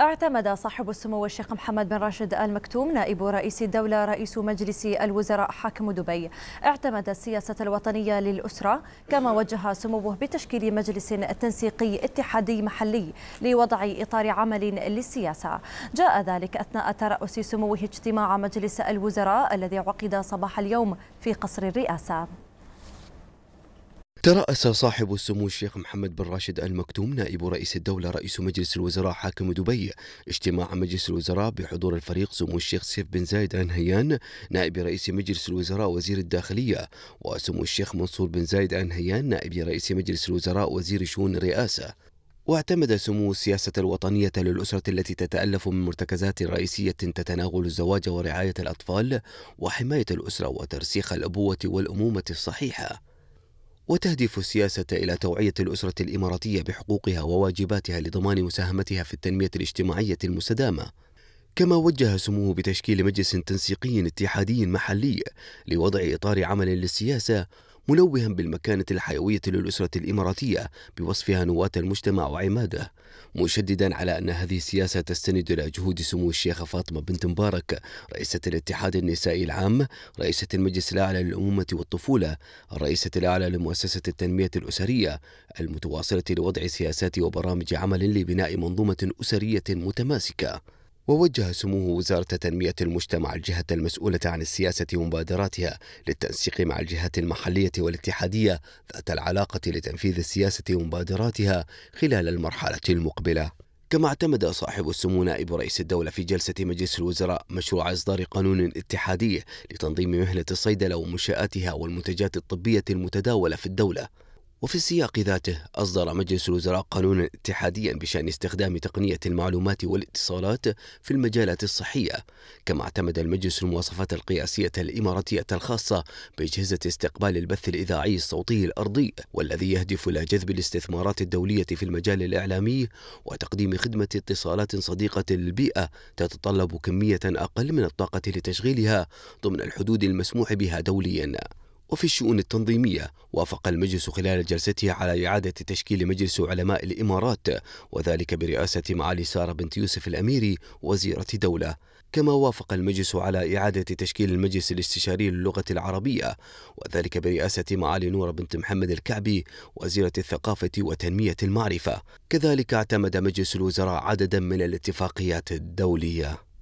اعتمد صاحب السمو الشيخ محمد بن راشد آل مكتوم نائب رئيس الدولة رئيس مجلس الوزراء حاكم دبي اعتمد السياسة الوطنية للأسرة كما وجه سموه بتشكيل مجلس تنسيقي اتحادي محلي لوضع إطار عمل للسياسة جاء ذلك أثناء ترأس سموه اجتماع مجلس الوزراء الذي عقد صباح اليوم في قصر الرئاسة ترأس صاحب السمو الشيخ محمد بن راشد آل مكتوم نائب رئيس الدولة رئيس مجلس الوزراء حاكم دبي اجتماع مجلس الوزراء بحضور الفريق سمو الشيخ سيف بن زايد آل نهيان نائب رئيس مجلس الوزراء وزير الداخلية وسمو الشيخ منصور بن زايد آل نهيان نائب رئيس مجلس الوزراء وزير شؤون الرئاسة واعتمد سمو السياسة الوطنية للأسرة التي تتألف من مرتكزات رئيسية تتناول الزواج ورعاية الأطفال وحماية الأسرة وترسيخ الأبوة والأمومة الصحيحة وتهدف السياسة إلى توعية الأسرة الإماراتية بحقوقها وواجباتها لضمان مساهمتها في التنمية الاجتماعية المستدامة كما وجه سموه بتشكيل مجلس تنسيقي اتحادي محلي لوضع إطار عمل للسياسة منوها بالمكانة الحيوية للأسرة الإماراتية بوصفها نواة المجتمع وعماده مشددا على أن هذه السياسة تستند إلى جهود سمو الشيخة فاطمة بنت مبارك رئيسة الاتحاد النسائي العام رئيسة المجلس الأعلى للأمومة والطفولة الرئيسة الأعلى لمؤسسة التنمية الأسرية المتواصلة لوضع سياسات وبرامج عمل لبناء منظومة أسرية متماسكة ووجه سموه وزارة تنمية المجتمع الجهة المسؤولة عن السياسة ومبادراتها للتنسيق مع الجهات المحلية والاتحادية ذات العلاقة لتنفيذ السياسة ومبادراتها خلال المرحلة المقبلة. كما اعتمد صاحب السمو نائب رئيس الدولة في جلسة مجلس الوزراء مشروع إصدار قانون اتحادي لتنظيم مهنة الصيدلة ومنشآتها والمنتجات الطبية المتداولة في الدولة وفي السياق ذاته أصدر مجلس الوزراء قانونا اتحاديا بشأن استخدام تقنية المعلومات والاتصالات في المجالات الصحية كما اعتمد المجلس المواصفات القياسية الإماراتية الخاصة بأجهزة استقبال البث الإذاعي الصوتي الأرضي والذي يهدف إلى جذب الاستثمارات الدولية في المجال الإعلامي وتقديم خدمة اتصالات صديقة للبيئة تتطلب كمية أقل من الطاقة لتشغيلها ضمن الحدود المسموح بها دوليا وفي الشؤون التنظيمية وافق المجلس خلال جلسته على إعادة تشكيل مجلس علماء الإمارات وذلك برئاسة معالي سارة بنت يوسف الأميري وزيرة دولة كما وافق المجلس على إعادة تشكيل المجلس الاستشاري للغة العربية وذلك برئاسة معالي نورة بنت محمد الكعبي وزيرة الثقافة وتنمية المعرفة كذلك اعتمد مجلس الوزراء عددا من الاتفاقيات الدولية